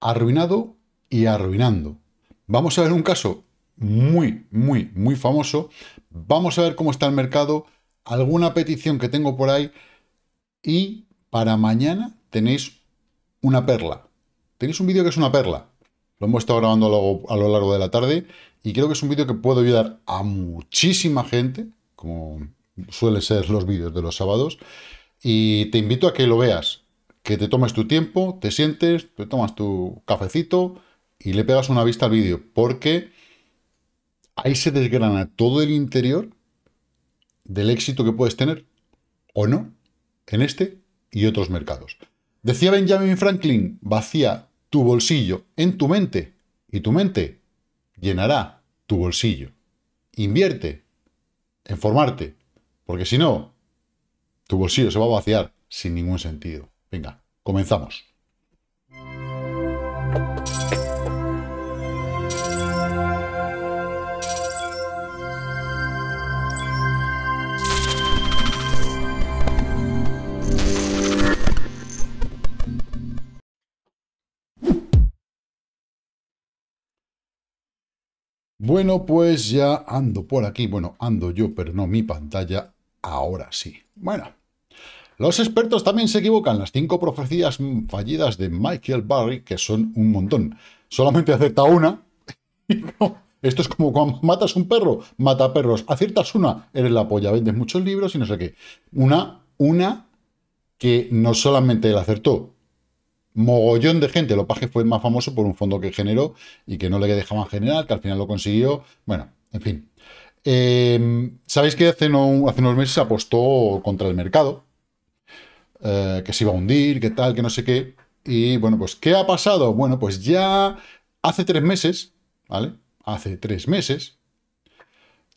arruinado y arruinando. Vamos a ver un caso muy, muy, muy famoso. Vamos a ver cómo está el mercado, alguna petición que tengo por ahí y para mañana tenéis una perla. Tenéis un vídeo que es una perla. Lo hemos estado grabando a lo, largo de la tarde y creo que es un vídeo que puede ayudar a muchísima gente, como suelen ser los vídeos de los sábados, y te invito a que lo veas que te tomes tu tiempo, te sientes, te tomas tu cafecito y le pegas una vista al vídeo, porque ahí se desgrana todo el interior del éxito que puedes tener o no en este y otros mercados. Decía Benjamin Franklin, vacía tu bolsillo en tu mente y tu mente llenará tu bolsillo. Invierte en formarte, porque si no, tu bolsillo se va a vaciar sin ningún sentido. Venga, comenzamos. Bueno, pues ya ando por aquí. Bueno, ando yo, pero no mi pantalla. Ahora sí. Bueno, los expertos también se equivocan. Las cinco profecías fallidas de Michael Barry, que son un montón. Solamente acepta una. Esto es como cuando matas un perro, mata perros. Aciertas una, eres la polla, vendes muchos libros y no sé qué. Una, una que no solamente él acertó, mogollón de gente. Lo paje fue más famoso por un fondo que generó y que no le dejaban generar, que al final lo consiguió. Bueno, en fin. Eh, Sabéis que hace, no, hace unos meses apostó contra el mercado eh, que se iba a hundir, que tal, que no sé qué. Y bueno, pues ¿qué ha pasado? Bueno, pues ya hace tres meses, ¿vale? Hace tres meses,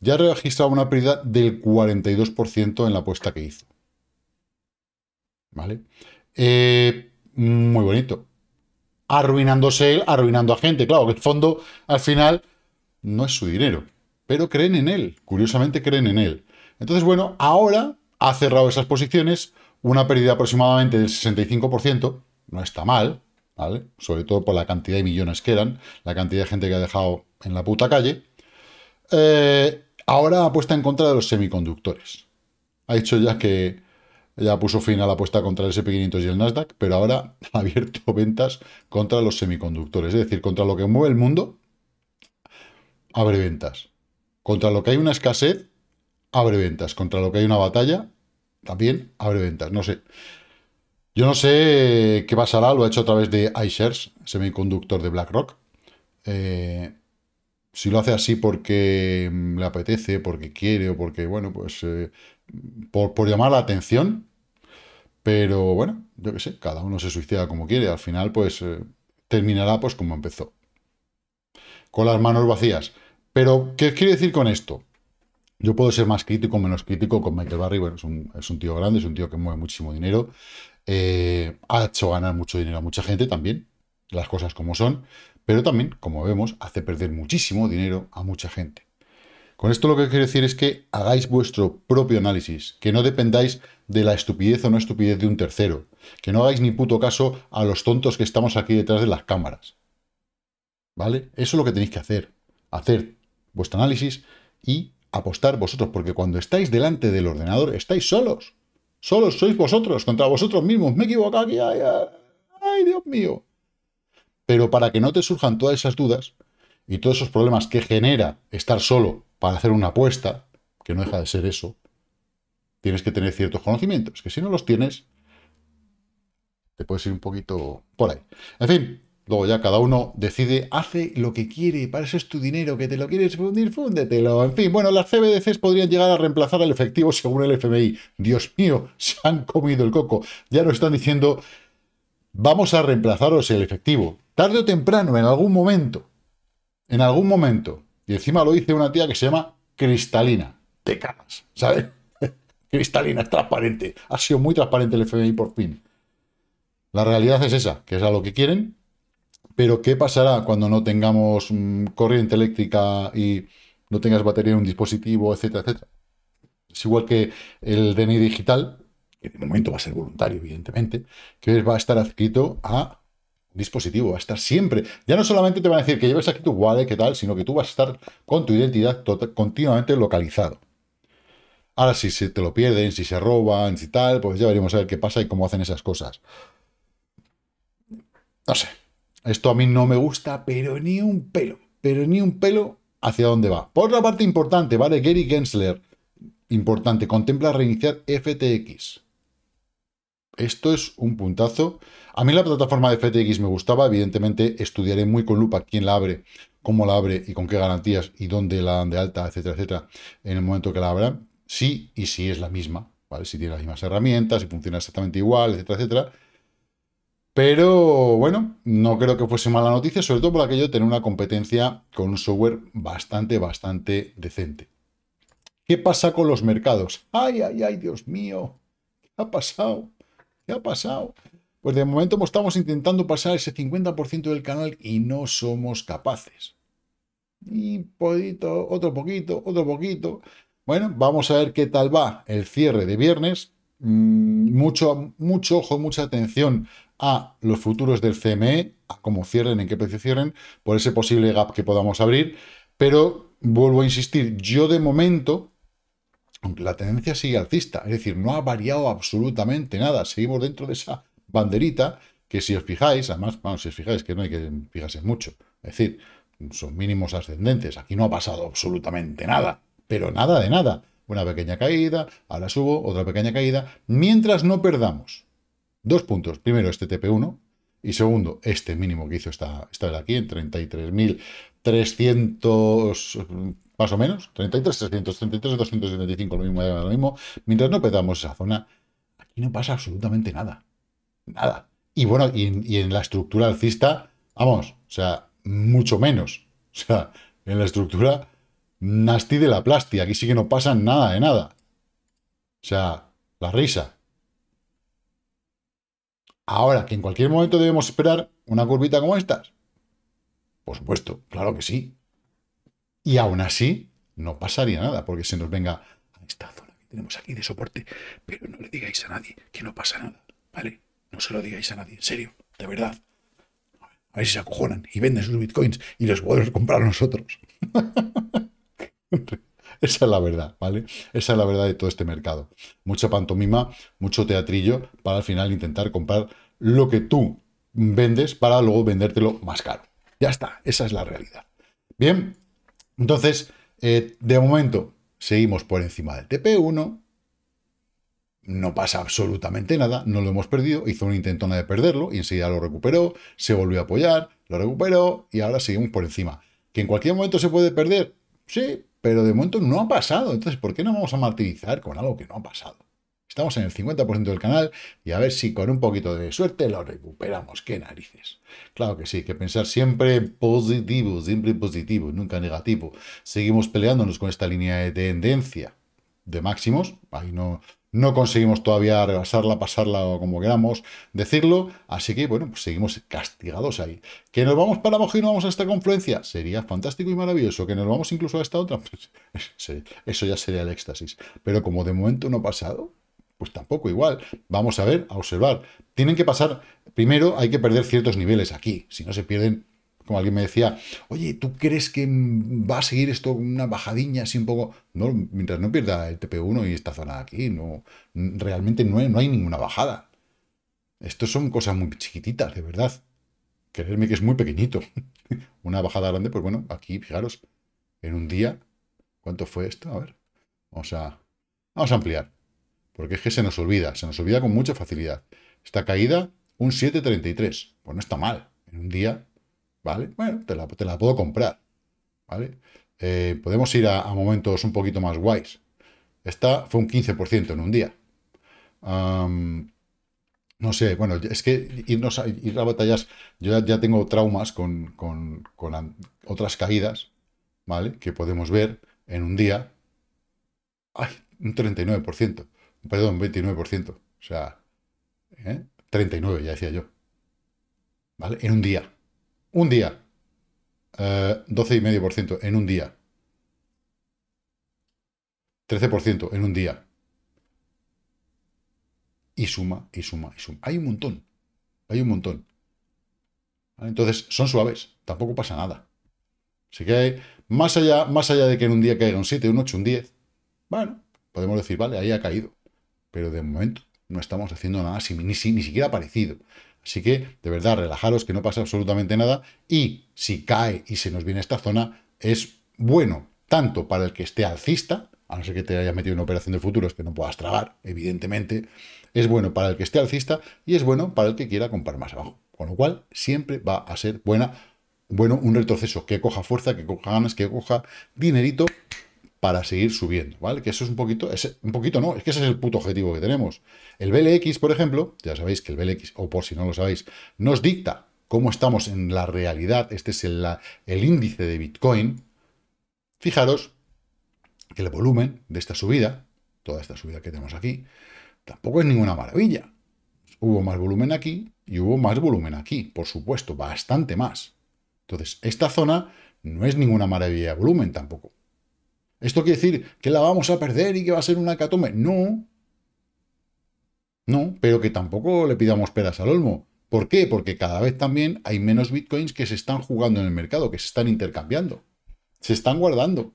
ya ha registrado una pérdida del 42% en la apuesta que hizo. ¿Vale? Eh, muy bonito. Arruinándose él, arruinando a gente. Claro, que el fondo al final no es su dinero, pero creen en él. Curiosamente creen en él. Entonces, bueno, ahora ha cerrado esas posiciones, una pérdida aproximadamente del 65%, no está mal, ¿vale? Sobre todo por la cantidad de millones que eran, la cantidad de gente que ha dejado en la puta calle. Eh, ahora apuesta en contra de los semiconductores. Ha dicho ya que ya puso fin a la apuesta contra el SP500 y el Nasdaq, pero ahora ha abierto ventas contra los semiconductores, es decir, contra lo que mueve el mundo, abre ventas. Contra lo que hay una escasez, abre ventas. Contra lo que hay una batalla, también abre ventas, no sé. Yo no sé qué pasará, lo ha hecho a través de iShares, semiconductor de BlackRock. Eh, si lo hace así porque mm, le apetece, porque quiere o porque, bueno, pues eh, por, llamar la atención. Pero bueno, yo qué sé, cada uno se suicida como quiere. Al final, pues eh, terminará pues como empezó. Con las manos vacías. Pero, ¿qué quiere decir con esto? Yo puedo ser más crítico, o menos crítico con Michael Barry. Bueno, es un, tío grande, es un tío que mueve muchísimo dinero. Eh, ha hecho ganar mucho dinero a mucha gente también, las cosas como son. Pero también, como vemos, hace perder muchísimo dinero a mucha gente. Con esto lo que quiero decir es que hagáis vuestro propio análisis, que no dependáis de la estupidez o no estupidez de un tercero, que no hagáis ni puto caso a los tontos que estamos aquí detrás de las cámaras. ¿Vale? Eso es lo que tenéis que hacer, hacer vuestro análisis y apostar vosotros, porque cuando estáis delante del ordenador estáis solos. Solos sois vosotros, contra vosotros mismos. Me he equivocado aquí, ay, ay, Dios mío. Pero para que no te surjan todas esas dudas y todos esos problemas que genera estar solo para hacer una apuesta, que no deja de ser eso, tienes que tener ciertos conocimientos, que si no los tienes, te puedes ir un poquito por ahí. En fin, Luego ya cada uno decide, hace lo que quiere, para eso es tu dinero, que te lo quieres fundir, fúndetelo. En fin, bueno, las CBDCs podrían llegar a reemplazar al efectivo según el FMI. Dios mío, se han comido el coco. Ya nos están diciendo, vamos a reemplazaros el efectivo. Tarde o temprano, en algún momento. En algún momento. Y encima lo dice una tía que se llama Cristalina. Te cagas, ¿sabes? Cristalina, es transparente. Ha sido muy transparente el FMI por fin. La realidad es esa, que es a lo que quieren, pero ¿qué pasará cuando no tengamos mm, corriente eléctrica y no tengas batería en un dispositivo, etcétera, etcétera? Es igual que el DNI digital, que de momento va a ser voluntario, evidentemente, que va a estar adscrito a un dispositivo, va a estar siempre. Ya no solamente te van a decir que lleves aquí tu wallet, qué tal, sino que tú vas a estar con tu identidad tota, continuamente localizado. Ahora, si se te lo pierden, si se roban, si tal, pues ya veremos a ver qué pasa y cómo hacen esas cosas. No sé, esto a mí no me gusta, pero ni un pelo, pero ni un pelo hacia dónde va. Por otra parte importante, ¿vale? Gary Gensler, importante, contempla reiniciar FTX. Esto es un puntazo. A mí la plataforma de FTX me gustaba, evidentemente estudiaré muy con lupa quién la abre, cómo la abre y con qué garantías y dónde la dan de alta, etcétera, etcétera, en el momento que la abran. Sí y si sí es la misma, ¿vale? Si tiene las mismas herramientas, si funciona exactamente igual, etcétera, etcétera. Pero bueno, no creo que fuese mala noticia, sobre todo por aquello de tener una competencia con un software bastante, bastante decente. ¿Qué pasa con los mercados? ¡Ay, ay, ay, Dios mío! ¿Qué ha pasado? ¿Qué ha pasado? Pues de momento estamos intentando pasar ese 50% del canal y no somos capaces. Y poquito, otro poquito, otro poquito. Bueno, vamos a ver qué tal va el cierre de viernes. Mm, mucho, mucho ojo, mucha atención a los futuros del CME, a cómo cierren, en qué precio cierren, por ese posible gap que podamos abrir. Pero vuelvo a insistir, yo de momento, aunque la tendencia sigue alcista, es decir, no ha variado absolutamente nada, seguimos dentro de esa banderita que si os fijáis, además, bueno, si os fijáis que no hay que fijarse mucho, es decir, son mínimos ascendentes, aquí no ha pasado absolutamente nada, pero nada de nada. Una pequeña caída, ahora subo, otra pequeña caída, mientras no perdamos Dos puntos. Primero, este TP1. Y segundo, este mínimo que hizo esta, esta de aquí en 33.300, más o menos, 33.300, lo mismo, lo mismo. Mientras no petamos esa zona, aquí no pasa absolutamente nada. Nada. Y bueno, y, y en la estructura alcista, vamos, o sea, mucho menos. O sea, en la estructura nasty de la plastia. Aquí sí que no pasa nada de nada. O sea, la risa. Ahora, que en cualquier momento debemos esperar una curvita como estas. Por supuesto, claro que sí. Y aún así, no pasaría nada, porque se nos venga a esta zona que tenemos aquí de soporte. Pero no le digáis a nadie que no pasa nada, ¿vale? No se lo digáis a nadie, en serio, de verdad. A ver si se acojonan y venden sus bitcoins y los podemos comprar nosotros. Esa es la verdad, ¿vale? Esa es la verdad de todo este mercado. Mucha pantomima, mucho teatrillo para al final intentar comprar lo que tú vendes para luego vendértelo más caro. Ya está, esa es la realidad. Bien, entonces, eh, de momento, seguimos por encima del TP1, no pasa absolutamente nada, no lo hemos perdido, hizo un intentona de perderlo y enseguida lo recuperó, se volvió a apoyar, lo recuperó y ahora seguimos por encima. ¿Que en cualquier momento se puede perder? Sí, pero de momento no ha pasado. Entonces, ¿por qué no vamos a martirizar con algo que no ha pasado? Estamos en el 50% del canal y a ver si con un poquito de suerte lo recuperamos. ¡Qué narices! Claro que sí, hay que pensar siempre positivo, siempre positivo, nunca negativo. Seguimos peleándonos con esta línea de tendencia de máximos. Ahí no, no conseguimos todavía rebasarla, pasarla o como queramos decirlo. Así que, bueno, pues seguimos castigados ahí. ¿Que nos vamos para abajo y no vamos a esta confluencia? Sería fantástico y maravilloso. ¿Que nos vamos incluso a esta otra? eso ya sería el éxtasis. Pero como de momento no ha pasado, pues tampoco igual. Vamos a ver, a observar. Tienen que pasar, primero hay que perder ciertos niveles aquí. Si no se pierden como alguien me decía, oye, ¿tú crees que va a seguir esto una bajadilla así un poco? No, mientras no pierda el TP1 y esta zona aquí, no, realmente no hay, no hay ninguna bajada. Estos son cosas muy chiquititas, de verdad. Creerme que es muy pequeñito. una bajada grande, pues bueno, aquí, fijaros, en un día, ¿cuánto fue esto? A ver, vamos a, vamos a ampliar. Porque es que se nos olvida, se nos olvida con mucha facilidad. Esta caída, un 7.33. Pues no está mal. En un día ¿Vale? Bueno, te la, puedo comprar. ¿Vale? Eh, podemos ir a, momentos un poquito más guays. Esta fue un 15% en un día. no sé, bueno, es que irnos a, ir a batallas, yo ya, tengo traumas con, con, otras caídas, ¿vale? Que podemos ver en un día. ¡Ay! Un 39%, perdón, un 29%, o sea, 39 ¿eh? ya decía yo, ¿vale? En un día un día. Eh, por 12,5% en un día. 13% en un día. Y suma, y suma, y suma. Hay un montón. Hay un montón. Entonces, son suaves. Tampoco pasa nada. Así que hay, más allá, más allá de que en un día caiga un 7, un 8, un 10, bueno, podemos decir, vale, ahí ha caído. Pero de momento no estamos haciendo nada si, ni, siquiera ni siquiera parecido. Así que, de verdad, relajaros, que no pasa absolutamente nada. Y si cae y se nos viene esta zona, es bueno tanto para el que esté alcista, a no ser que te hayas metido en una operación de futuros que no puedas tragar, evidentemente, es bueno para el que esté alcista y es bueno para el que quiera comprar más abajo. Con lo cual, siempre va a ser buena, bueno, un retroceso que coja fuerza, que coja ganas, que coja dinerito para seguir subiendo, ¿vale? Que eso es un poquito, es, un poquito no, es que ese es el puto objetivo que tenemos. El BLX, por ejemplo, ya sabéis que el BLX, o por si no lo sabéis, nos dicta cómo estamos en la realidad, este es el, el índice de Bitcoin, fijaros que el volumen de esta subida, toda esta subida que tenemos aquí, tampoco es ninguna maravilla. Hubo más volumen aquí y hubo más volumen aquí, por supuesto, bastante más. Entonces, esta zona no es ninguna maravilla de volumen tampoco. ¿Esto quiere decir que la vamos a perder y que va a ser una hecatombe? No. No, pero que tampoco le pidamos peras al olmo. ¿Por qué? Porque cada vez también hay menos bitcoins que se están jugando en el mercado, que se están intercambiando, se están guardando.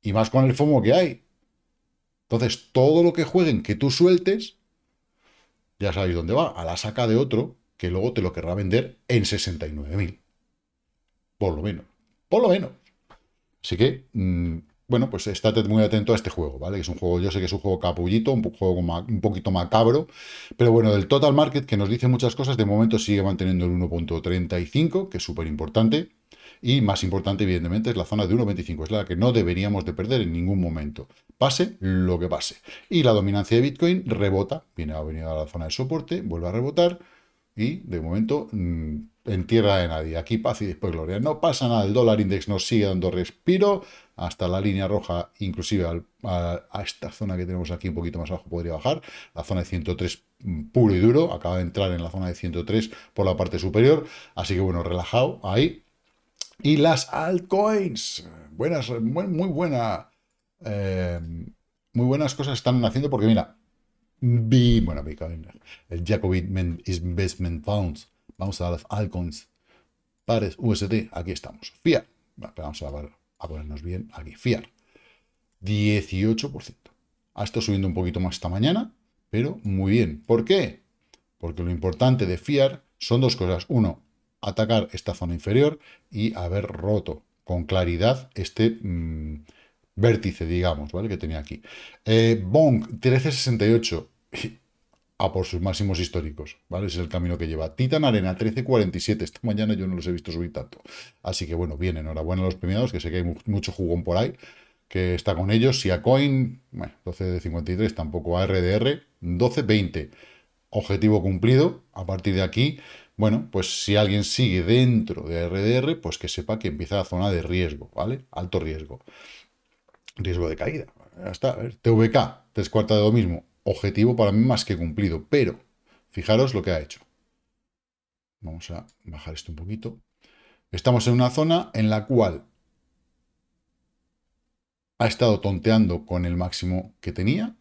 Y más con el FOMO que hay. Entonces, todo lo que jueguen que tú sueltes, ya sabéis dónde va, a la saca de otro que luego te lo querrá vender en 69.000. Por lo menos. Por lo menos. Así que mm, bueno, pues estate muy atento a este juego, ¿vale? Es un juego, yo sé que es un juego capullito, un juego un poquito macabro, pero bueno, del total market que nos dice muchas cosas, de momento sigue manteniendo el 1.35, que es súper importante, y más importante, evidentemente, es la zona de 1.25, es la que no deberíamos de perder en ningún momento, pase lo que pase. Y la dominancia de Bitcoin rebota, viene a venir a la zona de soporte, vuelve a rebotar, y de momento... Mm, en tierra de nadie. Aquí paz y después gloria. No pasa nada, el dólar index nos sigue dando respiro hasta la línea roja, inclusive a, esta zona que tenemos aquí un poquito más abajo podría bajar, la zona de 103 mm, puro y duro, acaba de entrar en la zona de 103 por la parte superior, así que bueno, relajado ahí. Y las altcoins, buenas, muy, muy buena, eh, muy buenas cosas están haciendo porque mira, vi, bueno, el Jacobin Investment Funds, Vamos a dar altcoins. Pares, UST, aquí estamos. Fiar. Vamos a, a ponernos bien aquí. Fiar. 18%. Ha estado subiendo un poquito más esta mañana, pero muy bien. ¿Por qué? Porque lo importante de fiar son dos cosas. Uno, atacar esta zona inferior y haber roto con claridad este mm, vértice, digamos, ¿vale? Que tenía aquí. Eh, 1368. a por sus máximos históricos, ¿vale? Ese es el camino que lleva. Titan Arena, 13.47. Esta mañana yo no los he visto subir tanto. Así que bueno, bien, enhorabuena a los premiados, que sé que hay mucho jugón por ahí, que está con ellos. Si a Coin, bueno, 12 de 53, tampoco a RDR, 12.20. Objetivo cumplido. A partir de aquí, bueno, pues si alguien sigue dentro de RDR, pues que sepa que empieza la zona de riesgo, ¿vale? Alto riesgo. Riesgo de caída. Hasta, a TVK, tres cuartas de lo mismo objetivo para mí más que cumplido, pero fijaros lo que ha hecho. Vamos a bajar esto un poquito. Estamos en una zona en la cual ha estado tonteando con el máximo que tenía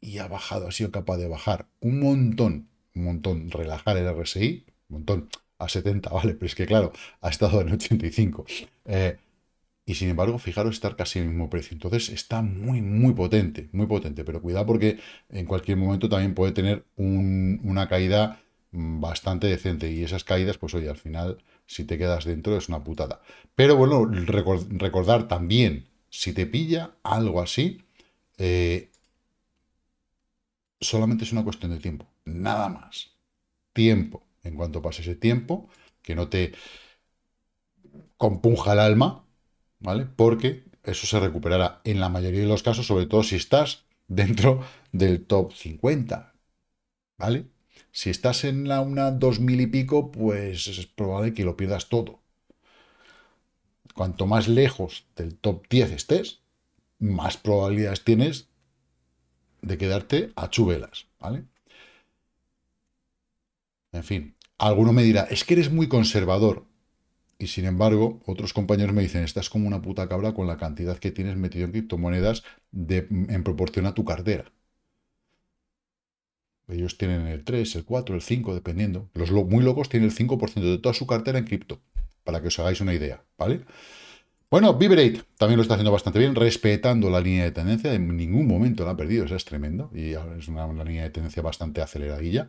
y ha bajado, ha sido capaz de bajar un montón, un montón, relajar el RSI, un montón, a 70, vale, pero es que claro, ha estado en 85. Eh, y sin embargo, fijaros, estar casi al mismo precio. Entonces está muy, muy potente, muy potente, pero cuidado porque en cualquier momento también puede tener una caída mm, bastante decente y esas caídas, pues oye, al final, si te quedas dentro es una putada. Pero bueno, recordar también, si te pilla algo así, eh, solamente es una cuestión de tiempo, nada más. Tiempo, en cuanto pase ese tiempo, que no te compunja el alma, ¿vale? Porque eso se recuperará en la mayoría de los casos, sobre todo si estás dentro del top 50, ¿vale? Si estás en la una 2000 y pico, pues es probable que lo pierdas todo. Cuanto más lejos del top 10 estés, más probabilidades tienes de quedarte a chubelas, ¿vale? En fin, alguno me dirá, es que eres muy conservador. Y sin embargo, otros compañeros me dicen, estás como una puta cabra con la cantidad que tienes metido en criptomonedas en proporción a tu cartera. Ellos tienen el 3, el 4, el 5, dependiendo. Los muy locos tienen el 5% de toda su cartera en cripto, para que os hagáis una idea, ¿vale? Bueno, Vibrate también lo está haciendo bastante bien, respetando la línea de tendencia. En ningún momento la ha perdido, es tremendo. Y es una línea de tendencia bastante aceleradilla.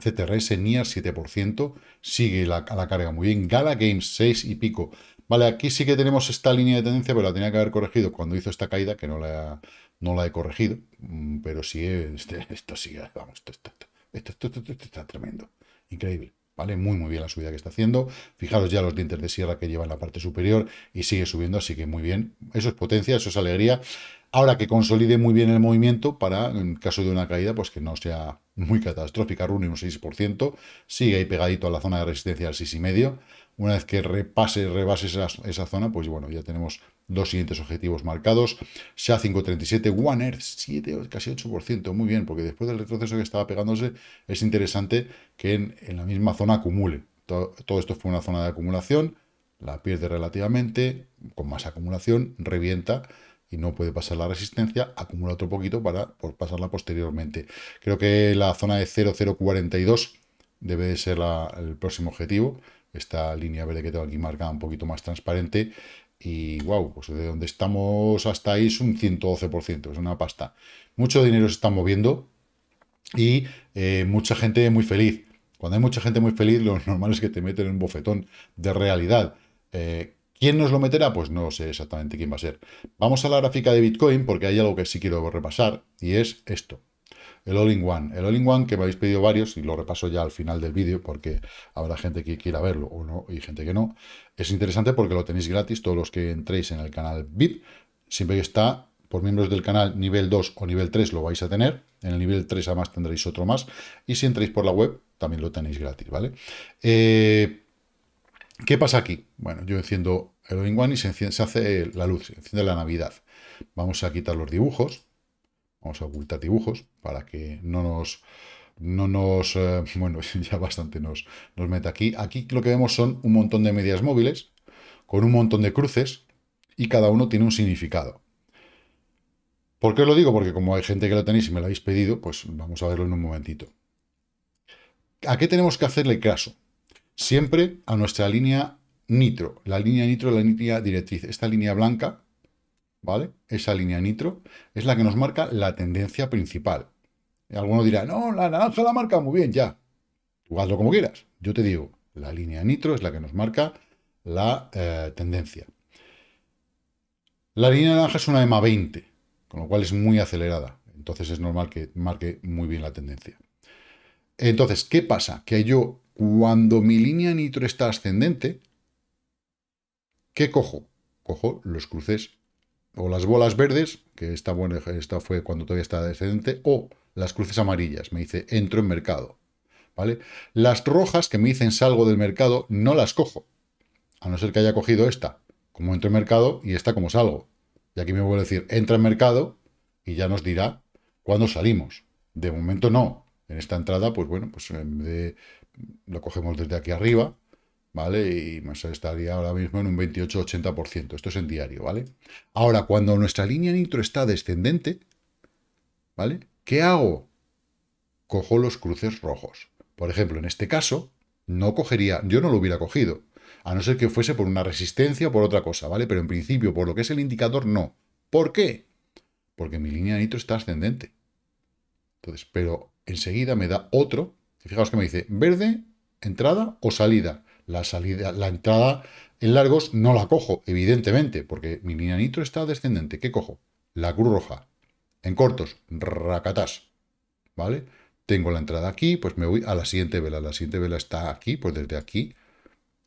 CTRS NIA 7%, sigue la, la carga muy bien. Gala Games 6 y pico. Vale, aquí sí que tenemos esta línea de tendencia, pero la tenía que haber corregido cuando hizo esta caída, que no la, no la he corregido, pero sigue, este, esto sigue, vamos, esto, está tremendo, increíble. ¿Vale? Muy muy bien la subida que está haciendo. Fijaros ya los dientes de sierra que lleva en la parte superior y sigue subiendo, así que muy bien. Eso es potencia, eso es alegría. Ahora que consolide muy bien el movimiento para, en caso de una caída, pues que no sea muy catastrófica. Rune un 6%, sigue ahí pegadito a la zona de resistencia del 6,5%. Una vez que repase, rebase esa, esa, zona, pues bueno, ya tenemos dos siguientes objetivos marcados. SHA 537, One Earth casi 8%. Muy bien, porque después del retroceso que estaba pegándose, es interesante que en, la misma zona acumule. todo esto fue una zona de acumulación, la pierde relativamente, con más acumulación, revienta y no puede pasar la resistencia, acumula otro poquito para pasarla posteriormente. Creo que la zona de 0,042 debe de ser el próximo objetivo. Esta línea verde que tengo aquí marcada un poquito más transparente. Y wow, pues de donde estamos hasta ahí es un 112%, es una pasta. Mucho dinero se está moviendo y eh, mucha gente muy feliz. Cuando hay mucha gente muy feliz, lo normal es que te meten un bofetón de realidad. Eh, ¿Quién nos lo meterá? Pues no sé exactamente quién va a ser. Vamos a la gráfica de Bitcoin porque hay algo que sí quiero repasar y es esto. El All-in-One. El All-in-One que me habéis pedido varios y lo repaso ya al final del vídeo porque habrá gente que quiera verlo o no y gente que no. Es interesante porque lo tenéis gratis todos los que entréis en el canal VIP. Siempre que está por miembros del canal nivel 2 o nivel 3 lo vais a tener. En el nivel 3 además tendréis otro más. Y si entréis por la web también lo tenéis gratis, ¿vale? Eh, ¿Qué pasa aquí? Bueno, yo enciendo el One y se, hace la luz, se enciende la Navidad. Vamos a quitar los dibujos, vamos a ocultar dibujos para que no nos... No nos... Eh, bueno, ya bastante nos, nos meta aquí. Aquí lo que vemos son un montón de medias móviles con un montón de cruces y cada uno tiene un significado. ¿Por qué os lo digo? Porque como hay gente que lo tenéis y me lo habéis pedido, pues vamos a verlo en un momentito. ¿A qué tenemos que hacerle caso? siempre a nuestra línea nitro. La línea nitro la línea directriz. Esta línea blanca, ¿vale? Esa línea nitro es la que nos marca la tendencia principal. Y alguno dirá, no, la naranja la marca muy bien, ya. hazlo como quieras. Yo te digo, la línea nitro es la que nos marca la eh, tendencia. La línea naranja es una EMA 20, con lo cual es muy acelerada. Entonces es normal que marque muy bien la tendencia. Entonces, ¿qué pasa? Que yo cuando mi línea nitro está ascendente, ¿qué cojo? Cojo los cruces o las bolas verdes, que esta, buena, esta fue cuando todavía estaba descendente, o las cruces amarillas, me dice entro en mercado. ¿vale? Las rojas que me dicen salgo del mercado no las cojo, a no ser que haya cogido esta como entro en mercado y esta como salgo. Y aquí me vuelve a decir entra en mercado y ya nos dirá cuándo salimos. De momento no, en esta entrada, pues bueno, pues en vez lo cogemos desde aquí arriba, ¿vale? Y más estaría ahora mismo en un 28-80%. Esto es en diario, ¿vale? Ahora, cuando nuestra línea nitro está descendente, ¿vale? ¿Qué hago? Cojo los cruces rojos. Por ejemplo, en este caso, no cogería, yo no lo hubiera cogido, a no ser que fuese por una resistencia o por otra cosa, ¿vale? Pero en principio, por lo que es el indicador, no. ¿Por qué? Porque mi línea nitro está ascendente. Entonces, pero enseguida me da otro. Fijaos que me dice verde, entrada o salida. La salida, la entrada en largos no la cojo, evidentemente, porque mi línea nitro está descendente. ¿Qué cojo? La cruz roja. En cortos, racatás. ¿Vale? Tengo la entrada aquí, pues me voy a la siguiente vela. La siguiente vela está aquí, pues desde aquí,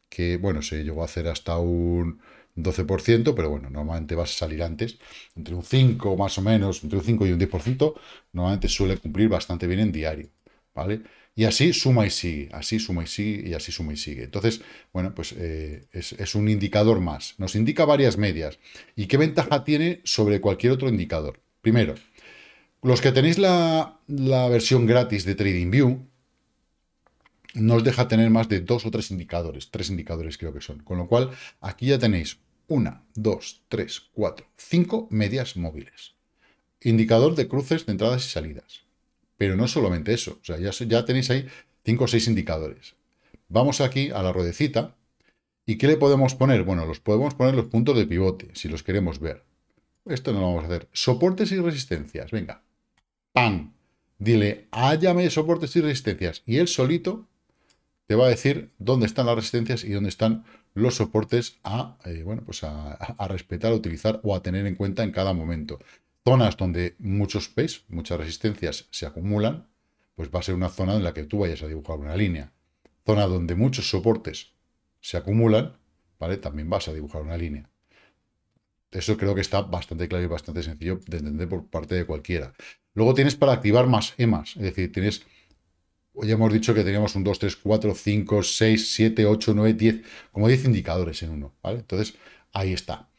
que bueno, se llegó a hacer hasta un 12%, pero bueno, normalmente vas a salir antes, entre un 5 más o menos, entre un 5 y un 10%, normalmente suele cumplir bastante bien en diario, ¿vale? Y así suma y sigue, así suma y sigue, y así suma y sigue. Entonces, bueno, pues eh, es, un indicador más. Nos indica varias medias. ¿Y qué ventaja tiene sobre cualquier otro indicador? Primero, los que tenéis la, la versión gratis de TradingView, nos deja tener más de dos o tres indicadores, tres indicadores creo que son. Con lo cual, aquí ya tenéis una, dos, tres, cuatro, cinco medias móviles. Indicador de cruces de entradas y salidas. Pero no solamente eso, o sea, ya, ya tenéis ahí cinco o seis indicadores. Vamos aquí a la ruedecita. ¿Y qué le podemos poner? Bueno, los podemos poner los puntos de pivote, si los queremos ver. Esto no lo vamos a hacer. Soportes y resistencias, venga. ¡Pam! Dile, hállame soportes y resistencias. Y él solito te va a decir dónde están las resistencias y dónde están los soportes a, eh, bueno, pues a, respetar, a utilizar o a tener en cuenta en cada momento. Zonas donde muchos PES, muchas resistencias se acumulan, pues va a ser una zona en la que tú vayas a dibujar una línea. Zona donde muchos soportes se acumulan, ¿vale? También vas a dibujar una línea. Eso creo que está bastante claro y bastante sencillo de entender por parte de cualquiera. Luego tienes para activar más EMAs, es decir, tienes ya hemos dicho que teníamos un 2, 3, 4, 5, 6, 7, 8, 9, 10, como 10 indicadores en uno, ¿vale? Entonces, ahí está.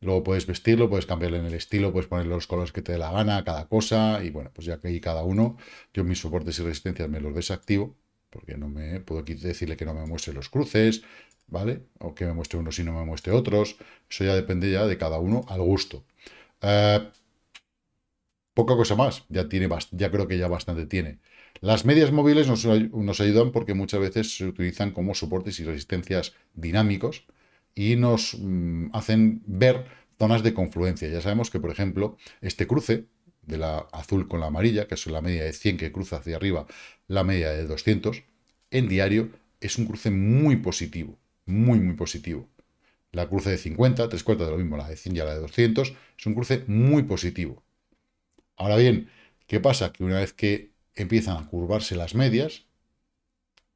Luego puedes vestirlo, puedes cambiarle en el estilo, puedes ponerle los colores que te dé la gana, cada cosa, y bueno, pues ya que hay cada uno, yo mis soportes y resistencias me los desactivo, porque no me puedo decirle que no me muestre los cruces, ¿vale? O que me muestre unos y no me muestre otros. Eso ya depende ya de cada uno al gusto. Eh, poca cosa más, ya tiene, ya creo que ya bastante tiene. Las medias móviles nos, ayudan porque muchas veces se utilizan como soportes y resistencias dinámicos y nos mm, hacen ver zonas de confluencia. Ya sabemos que, por ejemplo, este cruce de la azul con la amarilla, que es la media de 100 que cruza hacia arriba, la media de 200, en diario es un cruce muy positivo, muy, muy positivo. La cruce de 50, tres cuartos de lo mismo, la de 100 y la de 200, es un cruce muy positivo. Ahora bien, ¿qué pasa? Que una vez que empiezan a curvarse las medias,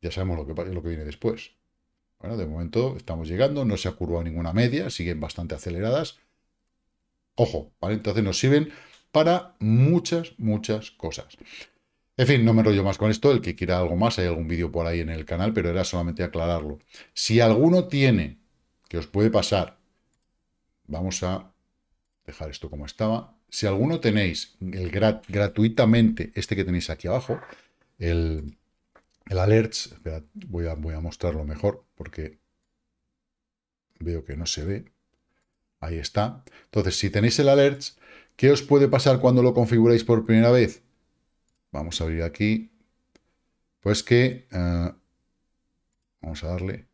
ya sabemos lo que, lo que viene después. Bueno, de momento estamos llegando, no se ha curvado ninguna media, siguen bastante aceleradas. Ojo, ¿vale? Entonces nos sirven para muchas, muchas cosas. En fin, no me rollo más con esto, el que quiera algo más, hay algún vídeo por ahí en el canal, pero era solamente aclararlo. Si alguno tiene, que os puede pasar, vamos a dejar esto como estaba. Si alguno tenéis el grat gratuitamente, este que tenéis aquí abajo, el, el alerts, voy, a, voy a mostrarlo mejor porque veo que no se ve. Ahí está. Entonces, si tenéis el alerts, ¿qué os puede pasar cuando lo configuráis por primera vez? Vamos a abrir aquí. Pues que, eh, vamos a darle,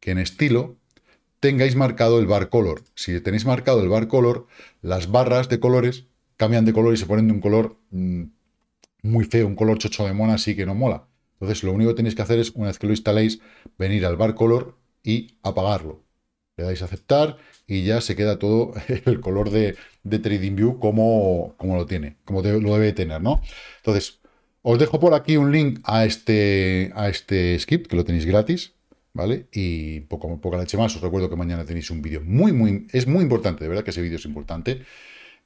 que en estilo tengáis marcado el bar color. Si tenéis marcado el bar color, las barras de colores cambian de color y se ponen de un color mm, muy feo, un color chocho de mona, así que no mola. Entonces lo único que tenéis que hacer es, una vez que lo instaléis, venir al bar color y apagarlo. Le dais a aceptar y ya se queda todo el color de, TradingView como, como lo tiene, como lo debe tener, ¿no? Entonces, os dejo por aquí un link a este, a este script, que lo tenéis gratis, ¿vale? Y poco, la leche más. Os recuerdo que mañana tenéis un vídeo muy, muy... Es muy importante, de verdad que ese vídeo es importante.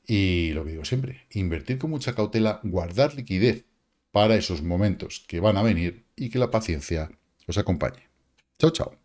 Y lo que digo siempre, invertir con mucha cautela, guardar liquidez para esos momentos que van a venir y que la paciencia os acompañe. Chao, chao.